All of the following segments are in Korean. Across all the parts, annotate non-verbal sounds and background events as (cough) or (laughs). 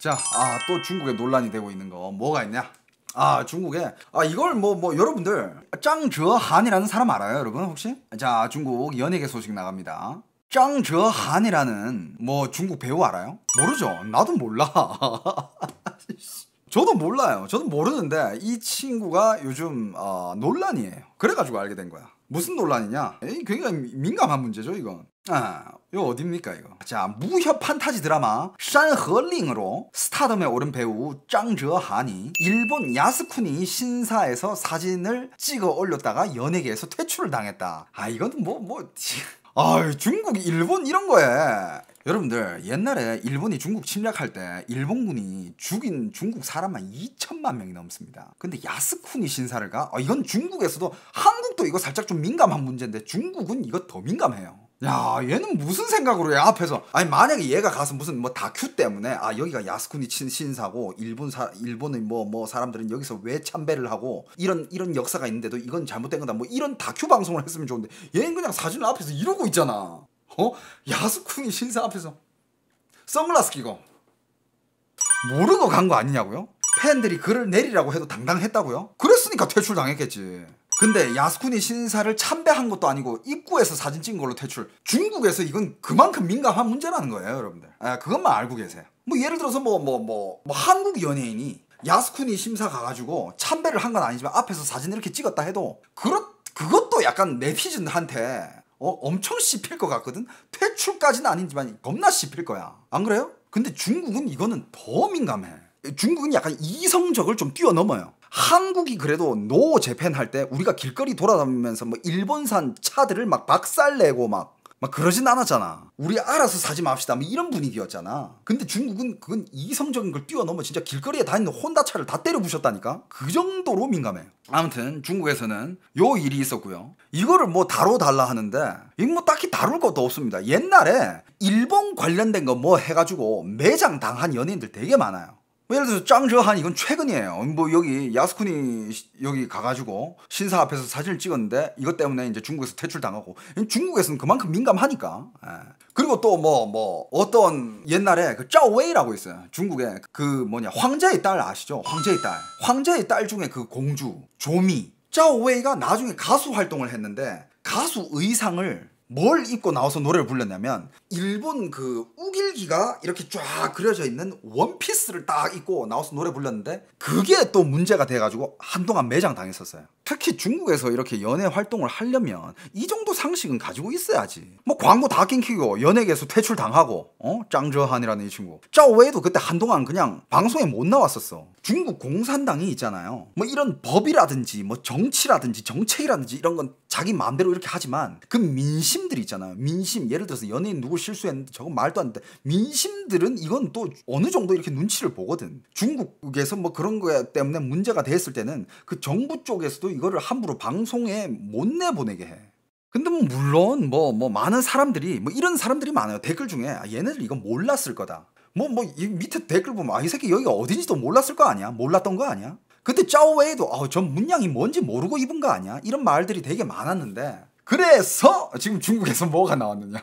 자, 아, 또 중국에 논란이 되고 있는 거 뭐가 있냐? 아 중국에 아 이걸 뭐뭐 뭐 여러분들 짱저한이라는 사람 알아요 여러분 혹시? 자 중국 연예계 소식 나갑니다. 짱저한이라는 뭐 중국 배우 알아요? 모르죠. 나도 몰라. (laughs) 저도 몰라요. 저는 모르는데 이 친구가 요즘 어, 논란이에요. 그래가지고 알게 된 거야. 무슨 논란이냐? 에이, 굉장히 민감한 문제죠 이건. 아, 이거 어딥니까 이거? 자, 무협 판타지 드라마 산허링으로 스타덤에 오른 배우 짱저한이 일본 야스쿠니 신사에서 사진을 찍어 올렸다가 연예계에서 퇴출을 당했다. 아, 이건 뭐 뭐. 아, 중국, 일본 이런 거에 여러분들 옛날에 일본이 중국 침략할 때 일본군이 죽인 중국 사람만 2천만 명이 넘습니다. 근데 야스쿠니 신사를가 아, 이건 중국에서도 한국도 이거 살짝 좀 민감한 문제인데 중국은 이거 더 민감해요. 야 얘는 무슨 생각으로 야 앞에서 아니 만약에 얘가 가서 무슨 뭐 다큐 때문에 아 여기가 야스쿠니 신사고 일본 사 일본의 뭐뭐 뭐 사람들은 여기서 왜 참배를 하고 이런 이런 역사가 있는데도 이건 잘못된 거다 뭐 이런 다큐 방송을 했으면 좋은데 얘는 그냥 사진 앞에서 이러고 있잖아 어? 야스쿠니 신사 앞에서 선글라스 끼고 모르고 간 거 아니냐고요? 팬들이 글을 내리라고 해도 당당했다고요? 그랬으니까 퇴출 당했겠지. 근데 야스쿠니 신사를 참배한 것도 아니고 입구에서 사진 찍은 걸로 퇴출. 중국에서 이건 그만큼 민감한 문제라는 거예요, 여러분들. 아, 그것만 알고 계세요. 뭐 예를 들어서 뭐 뭐, 뭐, 뭐 한국 연예인이 야스쿠니 심사 가가지고 참배를 한 건 아니지만 앞에서 사진 이렇게 찍었다 해도 그렇 그것도 약간 네티즌한테 어, 엄청 씹힐 것 같거든? 퇴출까지는 아니지만 겁나 씹힐 거야. 안 그래요? 근데 중국은 이거는 더 민감해. 중국은 약간 이성적을 좀 뛰어넘어요. 한국이 그래도 노 재팬 할 때 우리가 길거리 돌아다니면서 뭐 일본산 차들을 막 박살내고 막막 그러진 않았잖아. 우리 알아서 사지 맙시다. 뭐 이런 분위기였잖아. 근데 중국은 그건 이성적인 걸 뛰어넘어 진짜 길거리에 다있는 혼다 차를 다 때려 부셨다니까? 그 정도로 민감해. 아무튼 중국에서는 요 일이 있었고요. 이거를 뭐 다뤄달라 하는데 이뭐 딱히 다룰 것도 없습니다. 옛날에 일본 관련된 거 뭐 해가지고 매장 당한 연예인들 되게 많아요. 뭐 예를 들어서 짱저한 이건 최근이에요. 뭐 여기 야스쿠니 여기 가가지고 신사 앞에서 사진을 찍었는데 이것 때문에 이제 중국에서 퇴출당하고 중국에서는 그만큼 민감하니까. 예. 그리고 또 뭐뭐 뭐 어떤 옛날에 그 짜오웨이라고 있어요. 중국에 그 뭐냐 황제의 딸 아시죠? 황제의 딸. 황제의 딸 중에 그 공주 조미 짜오웨이가 나중에 가수 활동을 했는데 가수 의상을 뭘 입고 나와서 노래를 불렀냐면 일본 그 우길기가 이렇게 쫙 그려져 있는 원피스를 딱 입고 나와서 노래 불렀는데 그게 또 문제가 돼가지고 한동안 매장 당했었어요. 특히 중국에서 이렇게 연애 활동을 하려면 이 정도 상식은 가지고 있어야지. 뭐 광고 다낑키고 연예계에서 퇴출 당하고 어 짱저한이라는 이 친구 짜오웨이도 그때 한동안 그냥 방송에 못 나왔었어. 중국 공산당이 있잖아요. 뭐 이런 법이라든지 뭐 정치라든지 정책이라든지 이런 건 자기 마음대로 이렇게 하지만 그 민심 민심들이 있잖아요. 민심 예를 들어서 연예인 누구 실수했는데 저건 말도 안 돼. 민심들은 이건 또 어느 정도 이렇게 눈치를 보거든. 중국에서 뭐 그런 거 때문에 문제가 됐을 때는 그 정부 쪽에서도 이거를 함부로 방송에 못 내보내게 해. 근데 뭐 물론 뭐뭐 뭐 많은 사람들이 뭐 이런 사람들이 많아요. 댓글 중에 아, 얘네들 이거 몰랐을 거다. 뭐뭐이 밑에 댓글 보면 아 이 새끼 여기가 어딘지도 몰랐을 거 아니야? 몰랐던 거 아니야? 그때 짜오웨이도 아전 문양이 뭔지 모르고 입은 거 아니야? 이런 말들이 되게 많았는데 그래서 지금 중국에서 뭐가 나왔느냐?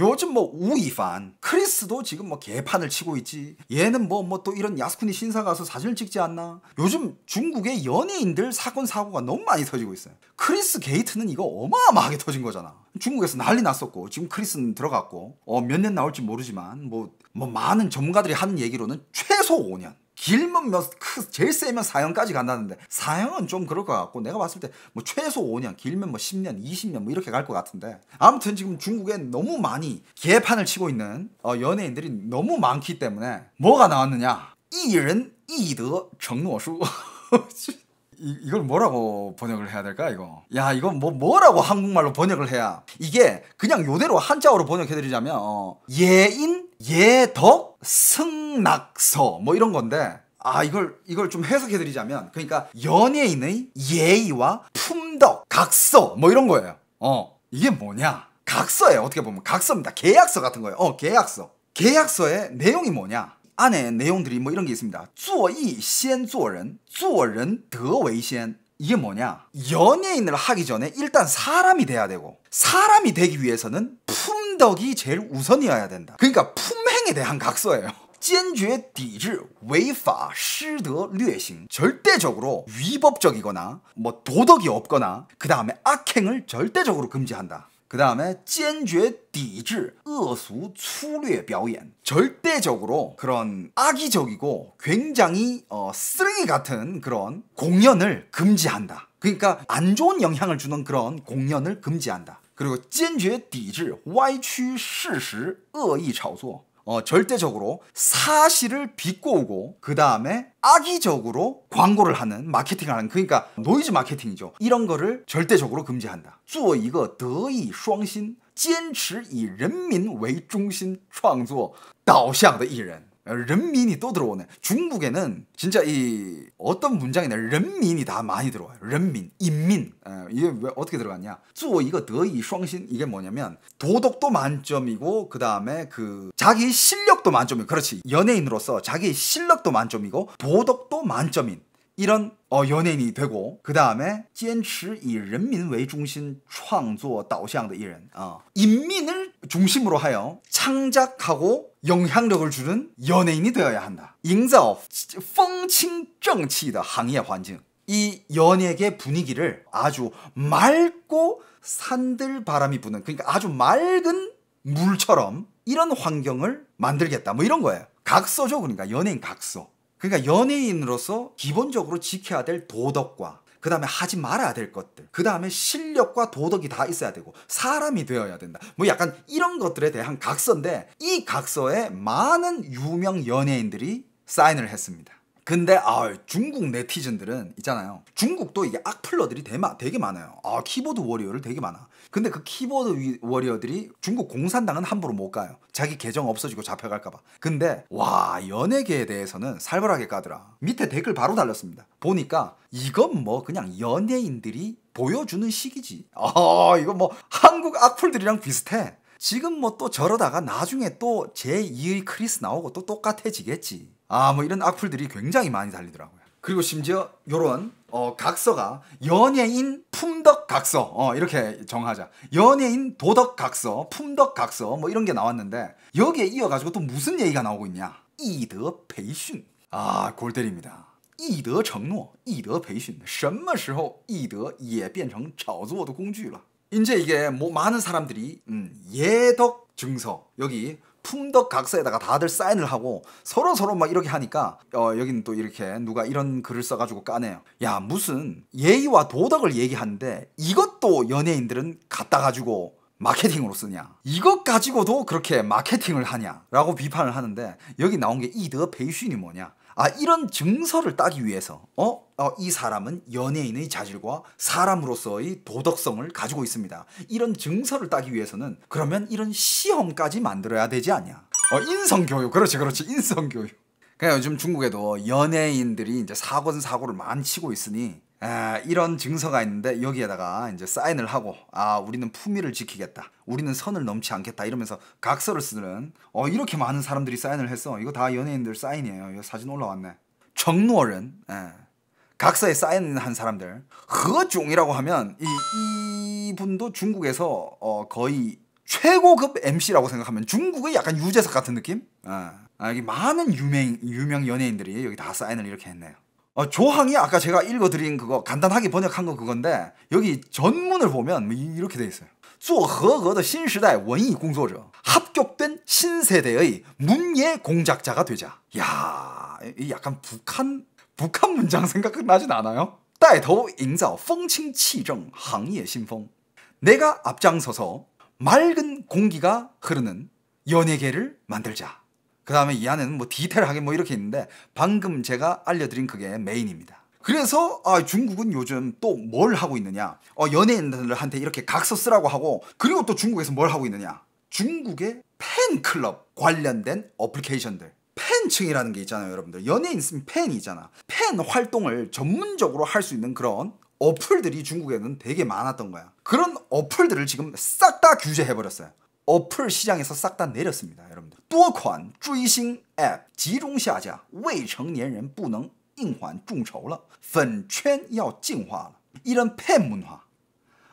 요즘 뭐 우이판, 크리스도 지금 뭐 개판을 치고 있지. 얘는 뭐 뭐 또 이런 야스쿠니 신사 가서 사진을 찍지 않나. 요즘 중국의 연예인들 사건 사고가 너무 많이 터지고 있어요. 크리스 게이트는 이거 어마어마하게 터진 거잖아. 중국에서 난리 났었고 지금 크리스는 들어갔고 어, 몇 년 나올지 모르지만 뭐뭐 뭐 많은 전문가들이 하는 얘기로는 최소 5년. 길면 몇, 제일 세면 사형까지 간다는데 사형은 좀 그럴 것 같고 내가 봤을 때 뭐 최소 5년 길면 뭐 10년 20년 뭐 이렇게 갈 것 같은데 아무튼 지금 중국에 너무 많이 개판을 치고 있는 어, 연예인들이 너무 많기 때문에 뭐가 나왔느냐 艺人艺德承诺书 (laughs) 이, 걸 뭐라고 번역을 해야 될까 이거 야 이건 뭐 뭐라고 한국말로 번역을 해야 이게 그냥 요대로 한자어로 번역해드리자면 어, 예인 예덕 승낙서 뭐 이런 건데 아 이걸 이걸 좀 해석해드리자면 그러니까 연예인의 예의와 품덕 각서 뭐 이런 거예요 어 이게 뭐냐 각서예요 어떻게 보면 각서입니다 계약서 같은 거예요 어 계약서 계약서의 내용이 뭐냐 안에 내용들이 뭐 이런 게 있습니다. 做艺先做人,做人得为先. 이게 뭐냐? 연예인을 하기 전에 일단 사람이 돼야 되고 사람이 되기 위해서는 품덕이 제일 우선이어야 된다. 그러니까 품행에 대한 각서예요. 坚决抵制违法失德劣行 (laughs) 절대적으로 위법적이거나 뭐 도덕이 없거나 그 다음에 악행을 절대적으로 금지한다. 그 다음에 찐죄 디즈 어수粗略 表演 절대적으로 그런 악의적이고 굉장히 어, 쓰레기 같은 그런 공연을 금지한다. 그러니까 안 좋은 영향을 주는 그런 공연을 금지한다. 그리고 찐죄 디즈 歪曲事实恶意炒作 어, 절대적으로 사실을 비꼬 오고 그 다음에 악의적으로 광고를 하는 마케팅을 하는 그러니까 노이즈 마케팅이죠. 이런 거를 절대적으로 금지한다. 做一个德艺双馨坚持以人民为中心创作导向的艺人。 런민이 또 들어오네. 중국에는 진짜 이 어떤 문장이나 런민이 다 많이 들어와요. 런민, 인민. 에, 예, 이게 왜 어떻게 들어갔냐? 쭈어 이거 더이 쌍신 이게 뭐냐면 도덕도 만점이고 그 다음에 그 자기 실력도 만점이 그렇지 연예인으로서 자기 실력도 만점이고 도덕도 만점인 이런 어, 연예인이 되고 그 다음에 坚持以人民为中心创作导向的艺人 어, 인민을 중심으로 하여 창작하고 영향력을 주는 연예인이 되어야 한다. 营造风清正气的行业环境.이 연예계 분위기를 아주 맑고 산들 바람이 부는 그러니까 아주 맑은 물처럼 이런 환경을 만들겠다. 뭐 이런 거예요. 각서죠. 그러니까 연예인 각서. 그러니까 연예인으로서 기본적으로 지켜야 될 도덕과 그 다음에 하지 말아야 될 것들 그 다음에 실력과 도덕이 다 있어야 되고 사람이 되어야 된다 뭐 약간 이런 것들에 대한 각서인데 이 각서에 많은 유명 연예인들이 사인을 했습니다 근데 아 중국 네티즌들은 있잖아요. 중국도 이게 악플러들이 대마, 되게 많아요. 아 키보드 워리어를 되게 많아. 근데 그 키보드 워리어들이 중국 공산당은 함부로 못 가요. 자기 계정 없어지고 잡혀갈까봐. 근데 와 연예계에 대해서는 살벌하게 까더라. 밑에 댓글 바로 달렸습니다. 보니까 이건 뭐 그냥 연예인들이 보여주는 식이지. 아 이거 뭐 한국 악플들이랑 비슷해. 지금 뭐 또 저러다가 나중에 또 제2의 크리스 나오고 또 똑같아지겠지. 아뭐 이런 악플들이 굉장히 많이 달리더라고요. 그리고 심지어 요런 어, 각서가 연예인 품덕 각서 어, 이렇게 정하자 연예인 도덕 각서 품덕 각서 뭐 이런 게 나왔는데 여기에 이어가지고 또 무슨 얘기가 나오고 있냐 이더 배신 아골 때립니다 이德정诺이德 배신 什么时候以德也变成炒作的工具了 이제 이게 뭐 많은 사람들이 음, 예덕 증서 여기 품덕각서에다가 다들 사인을 하고 서로 서로 막 이렇게 하니까 어, 여기는 또 이렇게 누가 이런 글을 써가지고 까네요. 야 무슨 예의와 도덕을 얘기하는데 이것도 연예인들은 갖다 가지고 마케팅으로 쓰냐 이것 가지고도 그렇게 마케팅을 하냐라고 비판을 하는데 여기 나온 게 이더 베이슌이 뭐냐 아 이런 증서를 따기 위해서 어? 어, 이 사람은 연예인의 자질과 사람으로서의 도덕성을 가지고 있습니다. 이런 증서를 따기 위해서는 그러면 이런 시험까지 만들어야 되지 않냐? 어, 인성교육 그렇지 그렇지 인성교육. 그냥 요즘 중국에도 연예인들이 이제 사고는 사고를 많이 치고 있으니 에, 이런 증서가 있는데 여기에다가 이제 사인을 하고 아 우리는 품위를 지키겠다 우리는 선을 넘지 않겠다 이러면서 각서를 쓰는 어 이렇게 많은 사람들이 사인을 했어 이거 다 연예인들 사인이에요 이거 사진 올라왔네 정노월은 각서에 사인한 사람들 허종이라고 하면 이, 이분도 중국에서 어, 거의 최고급 MC라고 생각하면 중국의 약간 유재석 같은 느낌 에, 아, 여기 많은 유명 유명 연예인들이 여기 다 사인을 이렇게 했네요. 어, 조항이 아까 제가 읽어드린 그거 간단하게 번역한 거 그건데 여기 전문을 보면 이렇게 돼 있어요. 做合格的 신시대 원이 공소죠. 합격된 신세대의 문예 공작자가 되자. 야, 약간 북한 북한 문장 생각나진 않아요? 带头营造风清气正行业新风. 내가 앞장서서 맑은 공기가 흐르는 연예계를 만들자. 그 다음에 이 안에는 뭐 디테일하게 뭐 이렇게 있는데 방금 제가 알려드린 그게 메인입니다. 그래서 아, 중국은 요즘 또 뭘 하고 있느냐? 어, 연예인들한테 이렇게 각서 쓰라고 하고 그리고 또 중국에서 뭘 하고 있느냐? 중국의 팬클럽 관련된 어플리케이션들 팬층이라는 게 있잖아요 여러분들 연예인 있으면 팬이잖아 팬 활동을 전문적으로 할 수 있는 그런 어플들이 중국에는 되게 많았던 거야 그런 어플들을 지금 싹 다 규제해버렸어요 어플 시장에서 싹 다 내렸습니다, 여러분들. 多款追星App集中下架，未成年人不能硬还众筹了，粉圈要进化了。 이런 팬 문화.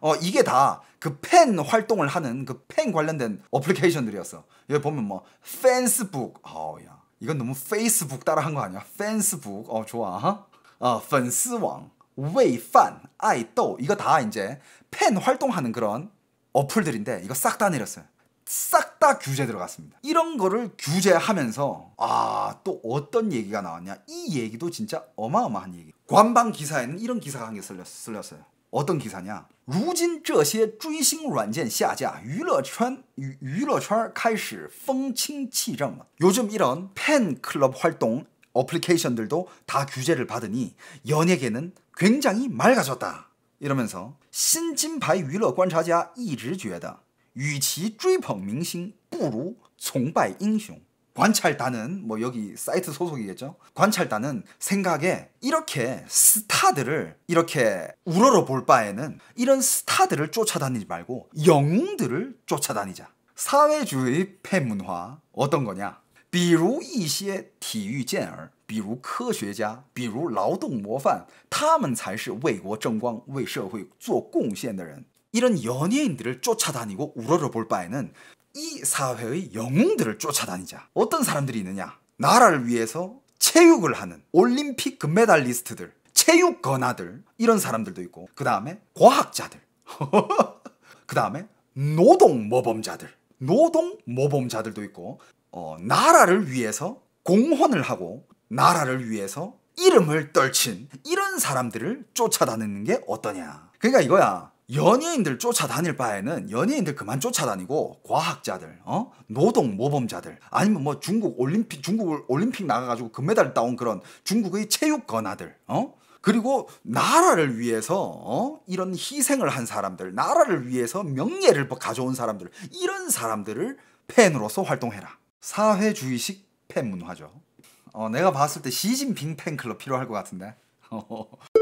어, 이게 다 그 팬 활동을 하는 그 팬 관련된 어플리케이션들이었어. 여기 보면 뭐, 팬스북. 어, 야. 이건 너무 페이스북 따라 한거 아니야? 팬스북. 어, 좋아. 어, 펀스왕, 어, 웨이판, 아이또. 이거 다 이제 팬 활동하는 그런 어플들인데 이거 싹 다 내렸어요. 싹다 규제 들어갔습니다. 이런 거를 규제하면서 아 또 어떤 얘기가 나왔냐 이 얘기도 진짜 어마어마한 얘기. 관방 기사에는 이런 기사가 한개 쓸렸어요. 어떤 기사냐? 如今这些追星软件下架，娱乐圈娱娱乐圈开始风清气正 요즘 이런 팬클럽 활동 어플리케이션들도 다 규제를 받으니 연예계는 굉장히 맑아졌다. 이러면서 신진파의 娱乐观察家一直觉得与其追捧明星，不如崇拜英雄. 관찰단은 뭐 여기 사이트 소속이겠죠. 관찰단은 생각에 이렇게 스타들을 이렇게 우러러 볼 바에는 이런 스타들을 쫓아다니지 말고 영웅들을 쫓아다니자. 사회주의 팬문화 어떤 거냐? 比如一些体育健儿，比如科学家，比如劳动模范，他们才是为国争光、为社会做贡献的人。 이런 연예인들을 쫓아다니고 우러러볼 바에는 이 사회의 영웅들을 쫓아다니자. 어떤 사람들이 있느냐? 나라를 위해서 체육을 하는 올림픽 금메달리스트들, 체육 건화들 이런 사람들도 있고 그 다음에 과학자들, (laughs) 그 다음에 노동 모범자들, 노동 모범자들도 있고 어, 나라를 위해서 공헌을 하고 나라를 위해서 이름을 떨친 이런 사람들을 쫓아다니는 게 어떠냐. 그러니까 이거야. 연예인들 쫓아다닐 바에는 연예인들 그만 쫓아다니고 과학자들, 어? 노동 모범자들 아니면 뭐 중국 올림픽 중국 올림픽 나가가지고 금메달 따온 그런 중국의 체육 건아들, 어? 그리고 나라를 위해서 어? 이런 희생을 한 사람들, 나라를 위해서 명예를 뭐 가져온 사람들 이런 사람들을 팬으로서 활동해라. 사회주의식 팬 문화죠. 어, 내가 봤을 때 시진핑 팬클럽 필요할 것 같은데. (laughs)